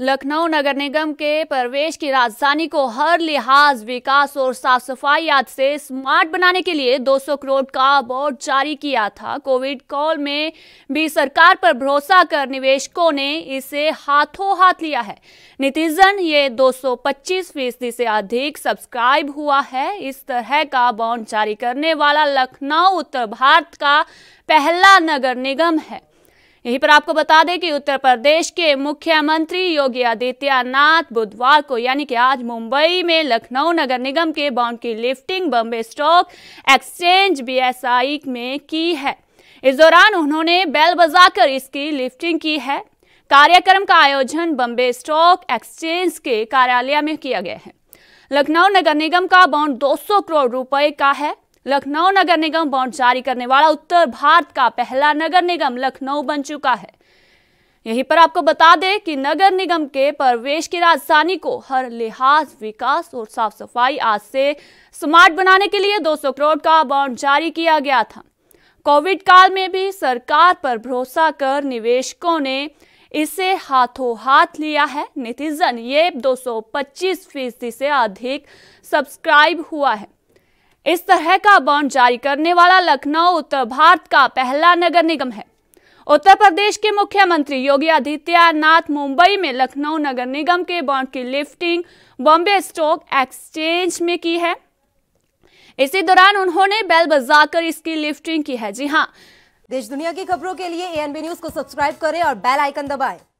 लखनऊ नगर निगम के प्रवेश की राजधानी को हर लिहाज विकास और साफ सफाई आदि से स्मार्ट बनाने के लिए 200 करोड़ का बोर्ड जारी किया था कोविड कॉल में भी सरकार पर भरोसा कर निवेशकों ने इसे हाथों हाथ लिया है नितिजन ये 225 फीसदी से अधिक सब्सक्राइब हुआ है इस तरह का बॉन्ड जारी करने वाला लखनऊ उत्तर भारत का पहला नगर निगम है यहीं पर आपको बता दें कि उत्तर प्रदेश के मुख्यमंत्री योगी आदित्यनाथ बुधवार को यानी कि आज मुंबई में लखनऊ नगर निगम के बॉन्ड की lifting Bombay stock exchange B में की है इस दौरान उन्होंने बेल बजाकर इसकी लिफ्टिंग की है कार्यक्रम का आयोजन बॉम्बे स्टॉक एक्सचेंज के कार्यालय में किया गया है लखनऊ नगर निगम का बॉन्ड 200 करोड़ रुपए का है लखनऊ नगर निगम बॉन्ड जारी करने वाला उत्तर भारत का पहला नगर निगम लखनऊ बन चुका है यहीं पर आपको बता दें कि नगर निगम के प्रवेश की राजधानी को हर लिहाज विकास और साफ सफाई आज से स्मार्ट बनाने के लिए 200 करोड़ का बॉन्ड जारी किया गया था कोविड काल में भी सरकार पर भरोसा कर निवेशकों ने इसे हाथों हाथ लिया है नितिजन ये 225 फीसदी से अधिक सब्सक्राइब हुआ है इस तरह का बॉन्ड जारी करने वाला लखनऊ उत्तर भारत का पहला नगर निगम है उत्तर प्रदेश के मुख्यमंत्री योगी आदित्यनाथ मुंबई में लखनऊ नगर निगम के बॉन्ड की लिफ्टिंग बॉम्बे स्टॉक एक्सचेंज में की है इसी दौरान उन्होंने बेल बजाकर इसकी लिफ्टिंग की है जी हाँ देश दुनिया की खबरों के लिए एएनबी न्यूज को सब्सक्राइब करें और बेल आइकन दबाएं